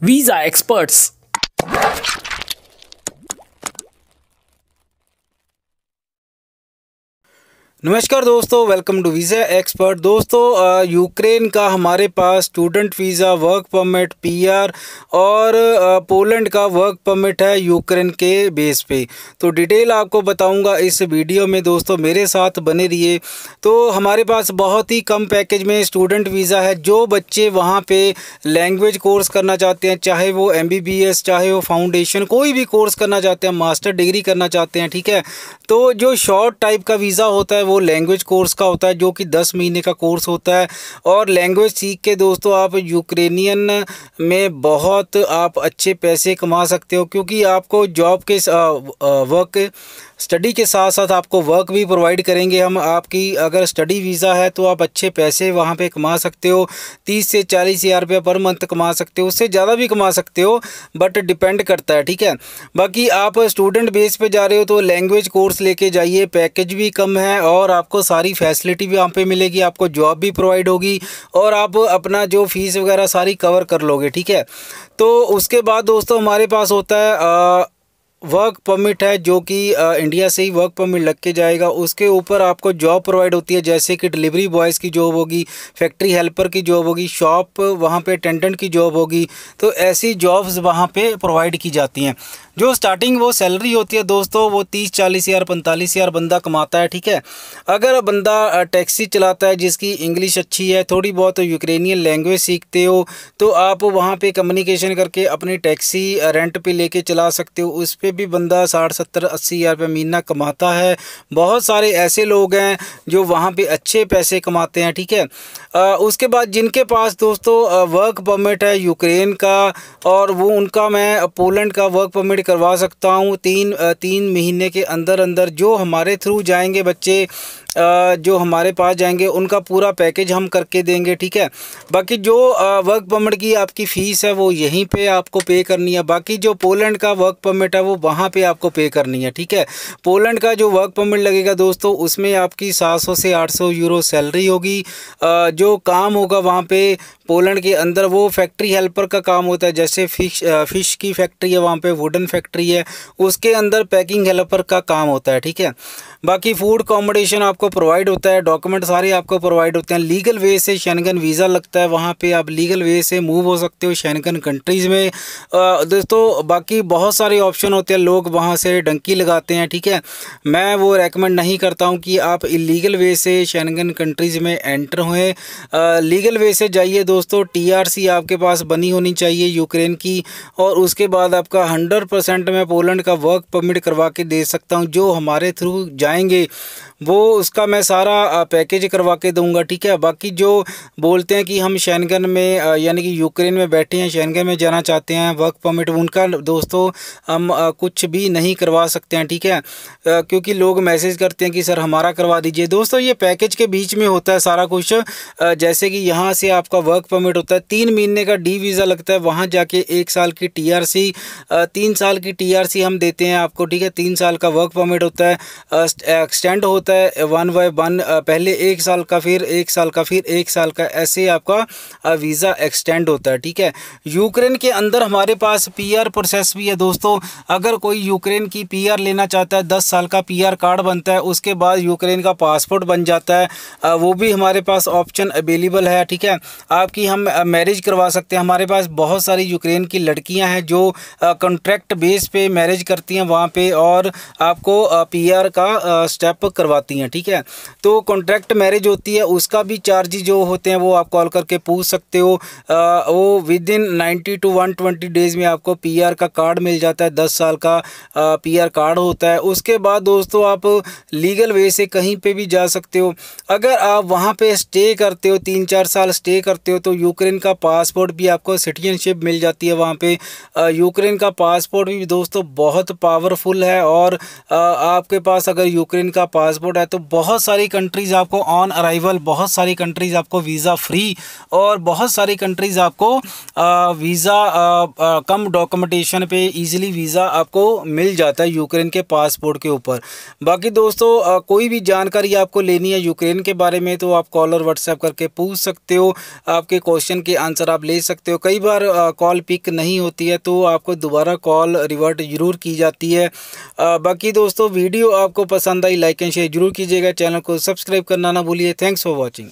Visa experts. नमस्कार दोस्तों welcome to visa expert दोस्तों यूक्रेन का हमारे पास student visa work permit PR और पोलैंड का वर्क परमिट है यूक्रेन के बेस पे तो डिटेल आपको बताऊंगा इस वीडियो में दोस्तों मेरे साथ बने रहिए तो हमारे पास बहुत ही कम पैकेज में स्टूडेंट वीज़ा है जो बच्चे वहाँ पर लैंग्वेज कोर्स करना चाहते हैं चाहे वो एम चाहे वो फाउंडेशन कोई भी कोर्स करना चाहते हैं मास्टर डिग्री करना चाहते हैं ठीक है तो जो शॉर्ट टाइप का वीज़ा होता है वो लैंग्वेज कोर्स का होता है जो कि दस महीने का कोर्स होता है और लैंग्वेज सीख के दोस्तों आप यूक्रेनियन में बहुत आप अच्छे पैसे कमा सकते हो क्योंकि आपको जॉब के वर्क स्टडी के साथ साथ आपको वर्क भी प्रोवाइड करेंगे हम आपकी अगर स्टडी वीज़ा है तो आप अच्छे पैसे वहाँ पे कमा सकते हो तीस से चालीस हज़ार रुपये पर मंथ कमा सकते हो उससे ज़्यादा भी कमा सकते हो बट डिपेंड करता है ठीक है बाकी आप स्टूडेंट बेस पे जा रहे हो तो लैंग्वेज कोर्स लेके जाइए पैकेज भी कम है और और आपको सारी फैसिलिटी भी वहाँ पे मिलेगी आपको जॉब भी प्रोवाइड होगी और आप अपना जो फ़ीस वगैरह सारी कवर कर लोगे ठीक है तो उसके बाद दोस्तों हमारे पास होता है आ, वर्क परमिट है जो कि इंडिया से ही वर्क परमिट लग के जाएगा उसके ऊपर आपको जॉब प्रोवाइड होती है जैसे कि डिलीवरी बॉयज़ की जॉब होगी फैक्ट्री हेल्पर की जॉब होगी शॉप वहाँ पे अटेंडेंट की जॉब होगी तो ऐसी जॉब्स वहाँ पे प्रोवाइड की जाती हैं जो स्टार्टिंग वो सैलरी होती है दोस्तों वो तीस चालीस हज़ार पैंतालीस हज़ार बंदा कमाता है ठीक है अगर बंदा टैक्सी चलाता है जिसकी इंग्लिश अच्छी है थोड़ी बहुत यूक्रेनियन लैंग्वेज सीखते हो तो आप वहाँ पर कम्युनिकेशन करके अपनी टैक्सी रेंट पर लेके चला सकते हो उस पर भी बंदा साठ सत्तर अस्सी हज़ार रुपये महीना कमाता है बहुत सारे ऐसे लोग हैं जो वहाँ पर अच्छे पैसे कमाते हैं ठीक है आ, उसके बाद जिनके पास दोस्तों वर्क परमिट है यूक्रेन का और वो उनका मैं पोलैंड का वर्क परमिट करवा सकता हूँ तीन तीन महीने के अंदर अंदर जो हमारे थ्रू जाएंगे बच्चे जो हमारे पास जाएंगे उनका पूरा पैकेज हम करके देंगे ठीक है बाकी जो वर्क परमिट की आपकी फ़ीस है वो यहीं पे आपको पे करनी है बाकी जो पोलैंड का वर्क परमिट है वो वहाँ पे आपको पे करनी है ठीक है पोलैंड का जो वर्क परमिट लगेगा दोस्तों उसमें आपकी 700 से 800 यूरो सैलरी होगी जो काम होगा वहाँ पर पोलैंड के अंदर वो फैक्ट्री हेल्पर का काम होता है जैसे फिश फिश की फैक्ट्री है वहाँ पे वुडन फैक्ट्री है उसके अंदर पैकिंग हेल्पर का काम होता है ठीक है बाकी फूड कॉम्बोडेशन आपको आपको प्रोवाइड होता है डॉक्यूमेंट सारे आपको प्रोवाइड होते हैं लीगल वे से शैनगन वीज़ा लगता है वहाँ पे आप लीगल वे से मूव हो सकते हो शैनगन कंट्रीज़ में दोस्तों बाकी बहुत सारे ऑप्शन होते हैं लोग वहाँ से डंकी लगाते हैं ठीक है मैं वो रेकमेंड नहीं करता हूँ कि आप इलीगल वे से शैनगन कंट्रीज़ में एंटर हुए लीगल वे से जाइए दोस्तों टीआरसी आपके पास बनी होनी चाहिए यूक्रेन की और उसके बाद आपका हंड्रेड परसेंट मैं पोलैंड का वर्क परमिट करवा के दे सकता हूँ जो हमारे थ्रू जाएंगे वो उस उसका मैं सारा पैकेज करवा के दूंगा ठीक है बाकी जो बोलते हैं कि हम शैनगन में यानी कि यूक्रेन में बैठे हैं शैनगन में जाना चाहते हैं वर्क परमिट उनका दोस्तों हम कुछ भी नहीं करवा सकते हैं ठीक है क्योंकि लोग मैसेज करते हैं कि सर हमारा करवा दीजिए दोस्तों ये पैकेज के बीच में होता है सारा कुछ जैसे कि यहाँ से आपका वर्क परमिट होता है तीन महीने का डी वीज़ा लगता है वहाँ जाके एक साल की सी तीन साल की सी हम देते हैं आपको ठीक है तीन साल का वर्क परमिट होता है एक्सटेंड होता है वन वन बाई वन पहले एक साल का फिर एक साल का फिर एक साल का ऐसे आपका वीज़ा एक्सटेंड होता है ठीक है यूक्रेन के अंदर हमारे पास पीआर प्रोसेस भी है दोस्तों अगर कोई यूक्रेन की पीआर लेना चाहता है दस साल का पीआर कार्ड बनता है उसके बाद यूक्रेन का पासपोर्ट बन जाता है वो भी हमारे पास ऑप्शन अवेलेबल है ठीक है आपकी हम मैरिज करवा सकते हैं हमारे पास बहुत सारी यूक्रेन की लड़कियां हैं जो कॉन्ट्रैक्ट बेस पे मैरिज करती हैं वहाँ पे और आपको पीआर का स्टेप करवाती हैं ठीक ठीक है तो कॉन्ट्रैक्ट मैरिज होती है उसका भी चार्ज जो होते हैं वो आप कॉल करके पूछ सकते हो आ, वो within ninety to one twenty days में आपको पी आर का कार्ड मिल जाता है दस साल का पी आर कार्ड होता है उसके बाद दोस्तों आप लीगल वे से कहीं पे भी जा सकते हो अगर आप वहाँ पे स्टे करते हो तीन चार साल स्टे करते हो तो यूक्रेन का पासपोर्ट भी आपको सिटीजनशिप मिल जाती है वहाँ पर यूक्रेन का पासपोर्ट भी दोस्तों बहुत पावरफुल है और आ, आपके पास अगर यूक्रेन का पासपोर्ट है तो बहुत सारी कंट्रीज़ आपको ऑन अराइवल बहुत सारी कंट्रीज़ आपको वीज़ा फ्री और बहुत सारी कंट्रीज़ आपको वीज़ा कम डॉक्यूमेंटेशन पे इजीली वीज़ा आपको मिल जाता है यूक्रेन के पासपोर्ट के ऊपर बाकी दोस्तों आ, कोई भी जानकारी आपको लेनी है यूक्रेन के बारे में तो आप कॉल और व्हाट्सएप करके पूछ सकते हो आपके क्वेश्चन के आंसर आप ले सकते हो कई बार कॉल पिक नहीं होती है तो आपको दोबारा कॉल रिवर्ट ज़रूर की जाती है आ, बाकी दोस्तों वीडियो आपको पसंद आई लाइक एंड शेयर जरूर कीजिएगा चैनल को सब्सक्राइब करना ना भूलिए थैंक्स फॉर वॉचिंग